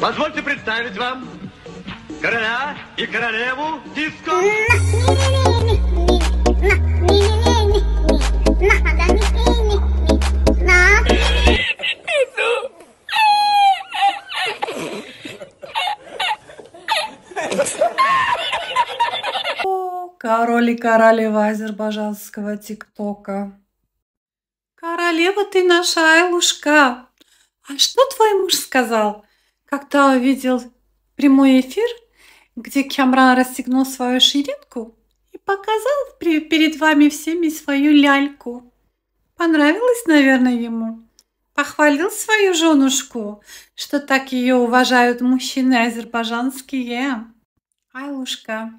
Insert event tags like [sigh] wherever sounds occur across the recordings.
Позвольте представить вам короля и королеву диско. Король и королева азербайджанского тиктока. Королева ты наша Айлушка. А что твой муж сказал? Как-то видел прямой эфир, где Кямран расстегнул свою ширинку и показал перед вами всеми свою ляльку. Понравилось, наверное, ему. Похвалил свою женушку, что так ее уважают мужчины азербайджанские. Айлушка,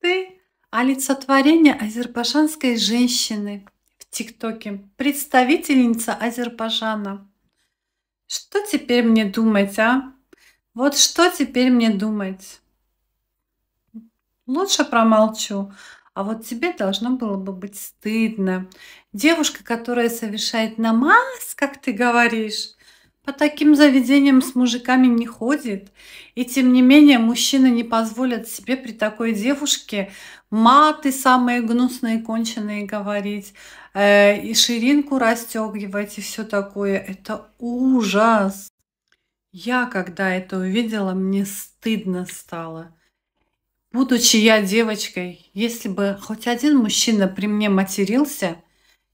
ты олицетворение азербайджанской женщины в ТикТоке, представительница Азербайджана. Что теперь мне думать, а? Вот что теперь мне думать? Лучше промолчу. А вот тебе должно было бы быть стыдно. Девушка, которая совершает намаз, как ты говоришь, по таким заведениям с мужиками не ходит. И тем не менее мужчины не позволят себе при такой девушке маты самые гнусные, конченые говорить, э, и ширинку расстегивать, и все такое. Это ужас. Я, когда это увидела, мне стыдно стало. Будучи я девочкой, если бы хоть один мужчина при мне матерился –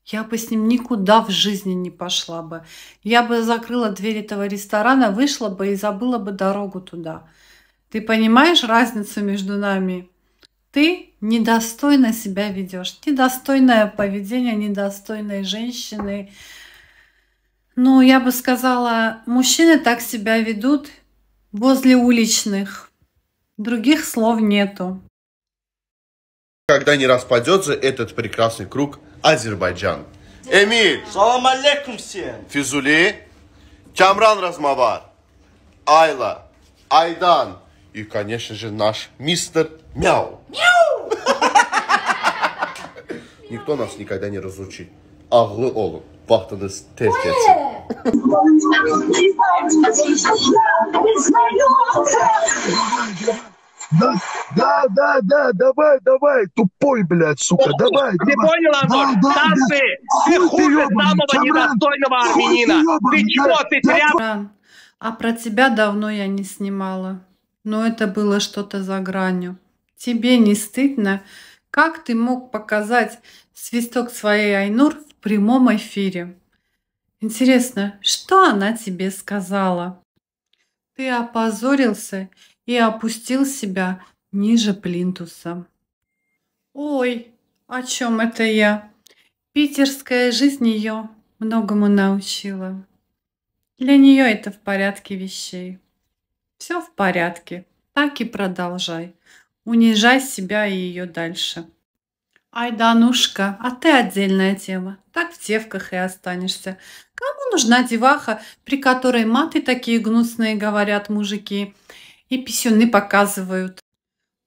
я бы с ним никуда в жизни не пошла бы. Я бы закрыла дверь этого ресторана, вышла бы и забыла бы дорогу туда. Ты понимаешь разницу между нами? Ты недостойно себя ведешь. Недостойное поведение недостойной женщины. Ну, я бы сказала, мужчины так себя ведут возле уличных. Других слов нету никогда не распадется этот прекрасный круг Азербайджан. Эмир. Салам алейкум всем. Физули. Чамран Размавар. Айла. Айдан. И, конечно же, наш мистер Мяу. Мяу! [laughs] Никто нас никогда не разучит. Аглы olun. Vaxtınız tez geçsin. Да, да, да, да, давай, давай, тупой, блядь, сука, О, давай, Ты давай. понял, Антон? Да, да, да. ты, ты хуже самого чабран, недостойного армянина. Ты, ебаный, ты чего, ты прям... А про тебя давно я не снимала. Но это было что-то за гранью. Тебе не стыдно? Как ты мог показать свисток своей Айнур в прямом эфире? Интересно, что она тебе сказала? Ты опозорился и опустил себя ниже плинтуса. «Ой, о чем это я? Питерская жизнь ее многому научила. Для нее это в порядке вещей. Все в порядке, так и продолжай. Унижай себя и ее дальше». Ай, Данушка, а ты отдельная тема. Так в девках и останешься. Кому нужна деваха, при которой маты такие гнусные говорят мужики? и писюны показывают.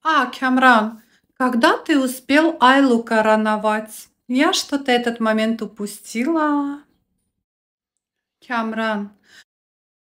А, Кямран, когда ты успел Айлу короновать? Я что-то этот момент упустила. Кямран,